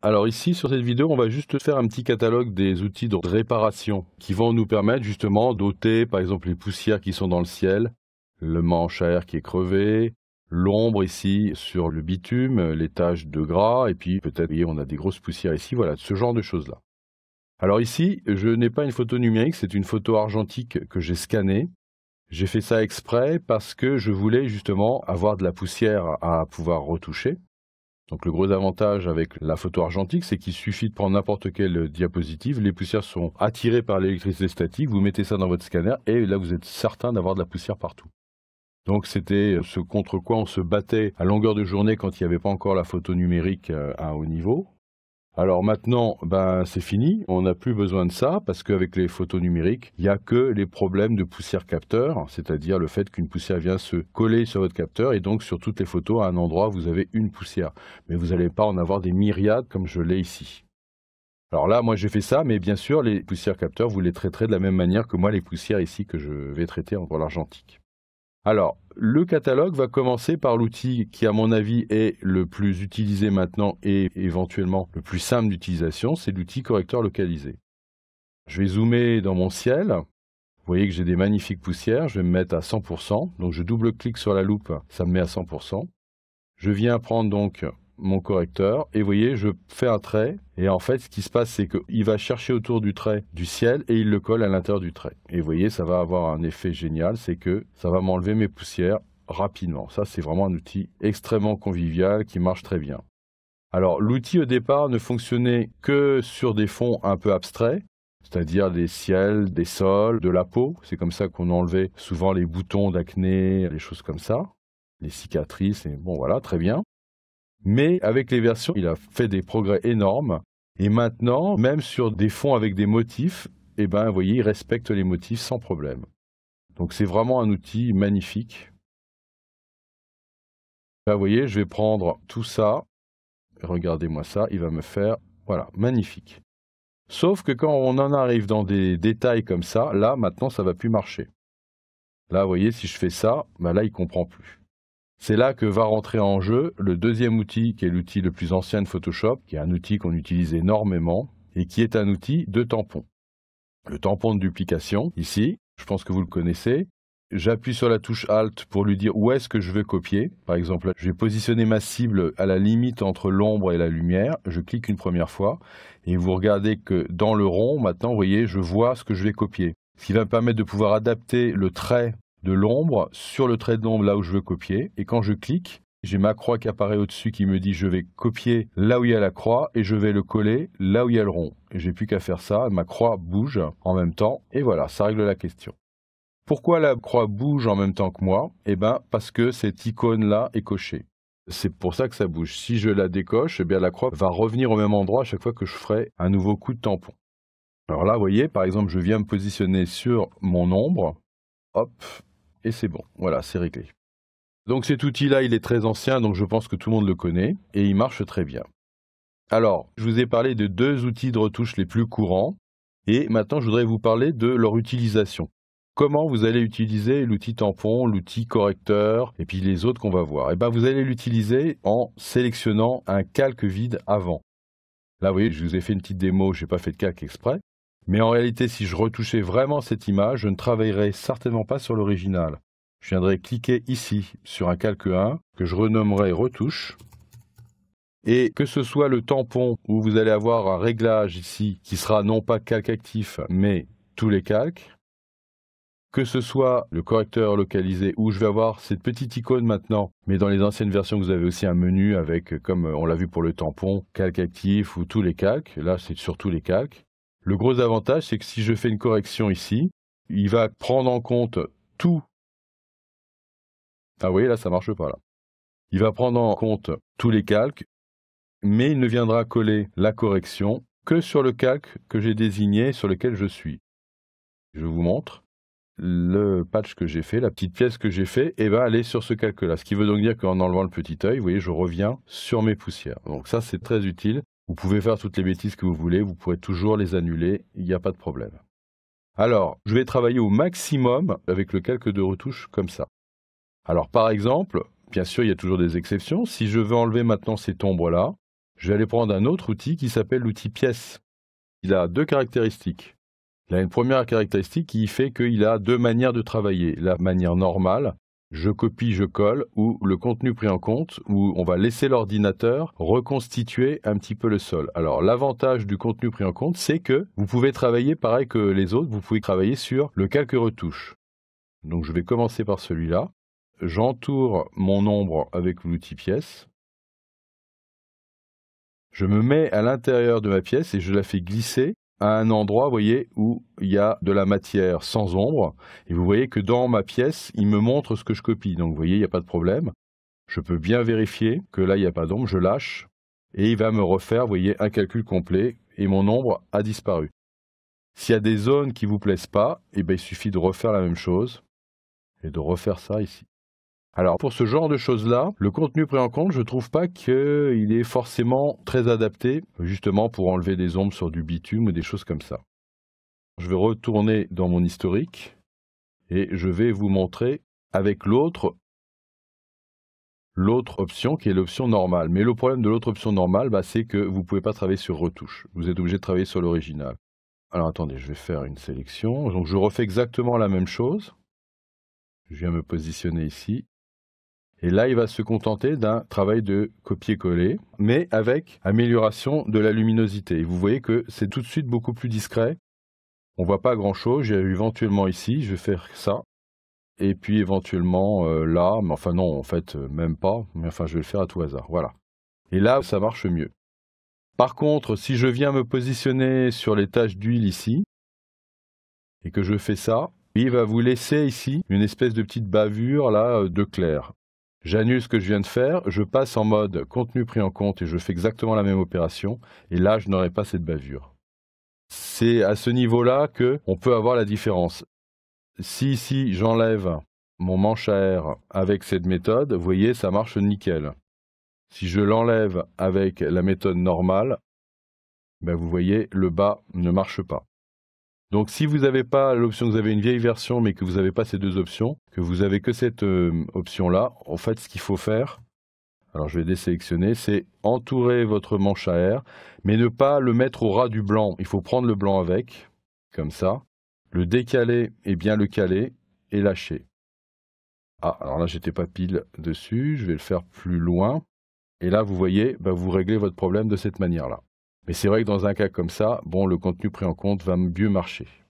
Alors ici, sur cette vidéo, on va juste faire un petit catalogue des outils de réparation qui vont nous permettre justement d'ôter par exemple les poussières qui sont dans le ciel, le manche à air qui est crevé, l'ombre ici sur le bitume, les taches de gras, et puis peut-être on a des grosses poussières ici, voilà, ce genre de choses-là. Alors ici, je n'ai pas une photo numérique, c'est une photo argentique que j'ai scannée. J'ai fait ça exprès parce que je voulais justement avoir de la poussière à pouvoir retoucher. Donc le gros avantage avec la photo argentique, c'est qu'il suffit de prendre n'importe quelle diapositive, les poussières sont attirées par l'électricité statique, vous mettez ça dans votre scanner et là vous êtes certain d'avoir de la poussière partout. Donc c'était euh, ce contre quoi on se battait à longueur de journée quand il n'y avait pas encore la photo numérique euh, à haut niveau. Alors maintenant, ben, c'est fini, on n'a plus besoin de ça parce qu'avec les photos numériques, il n'y a que les problèmes de poussière capteur, c'est-à-dire le fait qu'une poussière vient se coller sur votre capteur et donc sur toutes les photos à un endroit, vous avez une poussière. Mais vous n'allez pas en avoir des myriades comme je l'ai ici. Alors là, moi, j'ai fait ça, mais bien sûr, les poussières capteurs, vous les traiterez de la même manière que moi, les poussières ici que je vais traiter en vol argentique. Alors, le catalogue va commencer par l'outil qui, à mon avis, est le plus utilisé maintenant et éventuellement le plus simple d'utilisation, c'est l'outil correcteur localisé. Je vais zoomer dans mon ciel. Vous voyez que j'ai des magnifiques poussières, je vais me mettre à 100%. Donc je double-clique sur la loupe, ça me met à 100%. Je viens prendre donc mon correcteur et vous voyez, je fais un trait et en fait, ce qui se passe, c'est qu'il va chercher autour du trait du ciel et il le colle à l'intérieur du trait. Et vous voyez, ça va avoir un effet génial, c'est que ça va m'enlever mes poussières rapidement. Ça, c'est vraiment un outil extrêmement convivial qui marche très bien. Alors, l'outil au départ ne fonctionnait que sur des fonds un peu abstraits, c'est-à-dire des ciels, des sols, de la peau. C'est comme ça qu'on enlevait souvent les boutons d'acné, les choses comme ça, les cicatrices, et bon voilà, très bien. Mais avec les versions, il a fait des progrès énormes. Et maintenant, même sur des fonds avec des motifs, eh ben, vous voyez, il respecte les motifs sans problème. Donc c'est vraiment un outil magnifique. Là, vous voyez, je vais prendre tout ça. Regardez-moi ça, il va me faire... Voilà, magnifique. Sauf que quand on en arrive dans des détails comme ça, là, maintenant, ça ne va plus marcher. Là, vous voyez, si je fais ça, ben là, il ne comprend plus. C'est là que va rentrer en jeu le deuxième outil, qui est l'outil le plus ancien de Photoshop, qui est un outil qu'on utilise énormément et qui est un outil de tampon. Le tampon de duplication, ici, je pense que vous le connaissez. J'appuie sur la touche Alt pour lui dire où est-ce que je veux copier. Par exemple, je vais positionner ma cible à la limite entre l'ombre et la lumière. Je clique une première fois et vous regardez que dans le rond, maintenant, vous voyez, je vois ce que je vais copier. Ce qui va me permettre de pouvoir adapter le trait de l'ombre sur le trait d'ombre là où je veux copier. Et quand je clique, j'ai ma croix qui apparaît au-dessus qui me dit je vais copier là où il y a la croix et je vais le coller là où il y a le rond. Et j'ai plus qu'à faire ça, ma croix bouge en même temps et voilà, ça règle la question. Pourquoi la croix bouge en même temps que moi Eh bien parce que cette icône-là est cochée. C'est pour ça que ça bouge. Si je la décoche, eh bien la croix va revenir au même endroit à chaque fois que je ferai un nouveau coup de tampon. Alors là, vous voyez, par exemple, je viens me positionner sur mon ombre. Hop, et c'est bon. Voilà, c'est réglé. Donc cet outil-là, il est très ancien, donc je pense que tout le monde le connaît, et il marche très bien. Alors, je vous ai parlé de deux outils de retouche les plus courants, et maintenant je voudrais vous parler de leur utilisation. Comment vous allez utiliser l'outil tampon, l'outil correcteur, et puis les autres qu'on va voir Eh bien, vous allez l'utiliser en sélectionnant un calque vide avant. Là, vous voyez, je vous ai fait une petite démo, je n'ai pas fait de calque exprès. Mais en réalité, si je retouchais vraiment cette image, je ne travaillerai certainement pas sur l'original. Je viendrais cliquer ici sur un calque 1 que je renommerai retouche. Et que ce soit le tampon où vous allez avoir un réglage ici qui sera non pas calque actif mais tous les calques. Que ce soit le correcteur localisé où je vais avoir cette petite icône maintenant, mais dans les anciennes versions vous avez aussi un menu avec, comme on l'a vu pour le tampon, calque actif ou tous les calques. Là c'est surtout les calques. Le gros avantage, c'est que si je fais une correction ici, il va prendre en compte tout. Ah oui, là, ça marche pas. Là. Il va prendre en compte tous les calques, mais il ne viendra coller la correction que sur le calque que j'ai désigné sur lequel je suis. Je vous montre le patch que j'ai fait, la petite pièce que j'ai fait, et va aller sur ce calque-là. Ce qui veut donc dire qu'en enlevant le petit œil, vous voyez, je reviens sur mes poussières. Donc ça, c'est très utile. Vous pouvez faire toutes les bêtises que vous voulez, vous pourrez toujours les annuler, il n'y a pas de problème. Alors, je vais travailler au maximum avec le calque de retouche comme ça. Alors, par exemple, bien sûr, il y a toujours des exceptions. Si je veux enlever maintenant ces ombre-là, je vais aller prendre un autre outil qui s'appelle l'outil pièce. Il a deux caractéristiques. Il a une première caractéristique qui fait qu'il a deux manières de travailler. La manière normale, je copie, je colle, ou le contenu pris en compte, où on va laisser l'ordinateur reconstituer un petit peu le sol. Alors l'avantage du contenu pris en compte, c'est que vous pouvez travailler pareil que les autres, vous pouvez travailler sur le calque retouche. Donc je vais commencer par celui-là. J'entoure mon ombre avec l'outil pièce. Je me mets à l'intérieur de ma pièce et je la fais glisser à un endroit, vous voyez, où il y a de la matière sans ombre. Et vous voyez que dans ma pièce, il me montre ce que je copie. Donc vous voyez, il n'y a pas de problème. Je peux bien vérifier que là, il n'y a pas d'ombre. Je lâche et il va me refaire, vous voyez, un calcul complet et mon ombre a disparu. S'il y a des zones qui ne vous plaisent pas, eh ben, il suffit de refaire la même chose et de refaire ça ici. Alors pour ce genre de choses-là, le contenu pris en compte, je ne trouve pas qu'il est forcément très adapté, justement pour enlever des ombres sur du bitume ou des choses comme ça. Je vais retourner dans mon historique et je vais vous montrer avec l'autre l'autre option qui est l'option normale. Mais le problème de l'autre option normale, bah, c'est que vous ne pouvez pas travailler sur retouche. Vous êtes obligé de travailler sur l'original. Alors attendez, je vais faire une sélection. Donc je refais exactement la même chose. Je viens me positionner ici. Et là, il va se contenter d'un travail de copier-coller, mais avec amélioration de la luminosité. vous voyez que c'est tout de suite beaucoup plus discret. On ne voit pas grand-chose. J'ai éventuellement ici, je vais faire ça. Et puis éventuellement euh, là, mais enfin non, en fait, euh, même pas. Mais enfin, je vais le faire à tout hasard. Voilà. Et là, ça marche mieux. Par contre, si je viens me positionner sur les taches d'huile ici, et que je fais ça, il va vous laisser ici une espèce de petite bavure là euh, de clair. J'annule ce que je viens de faire, je passe en mode contenu pris en compte et je fais exactement la même opération. Et là, je n'aurai pas cette bavure. C'est à ce niveau-là que peut avoir la différence. Si ici, j'enlève mon manche à air avec cette méthode, vous voyez, ça marche nickel. Si je l'enlève avec la méthode normale, ben, vous voyez, le bas ne marche pas. Donc si vous n'avez pas l'option, vous avez une vieille version, mais que vous n'avez pas ces deux options, que vous n'avez que cette euh, option-là, en fait, ce qu'il faut faire, alors je vais désélectionner, c'est entourer votre manche à air, mais ne pas le mettre au ras du blanc. Il faut prendre le blanc avec, comme ça, le décaler et bien le caler, et lâcher. Ah, alors là, j'étais pas pile dessus, je vais le faire plus loin. Et là, vous voyez, bah, vous réglez votre problème de cette manière-là. Mais c'est vrai que dans un cas comme ça, bon, le contenu pris en compte va mieux marcher.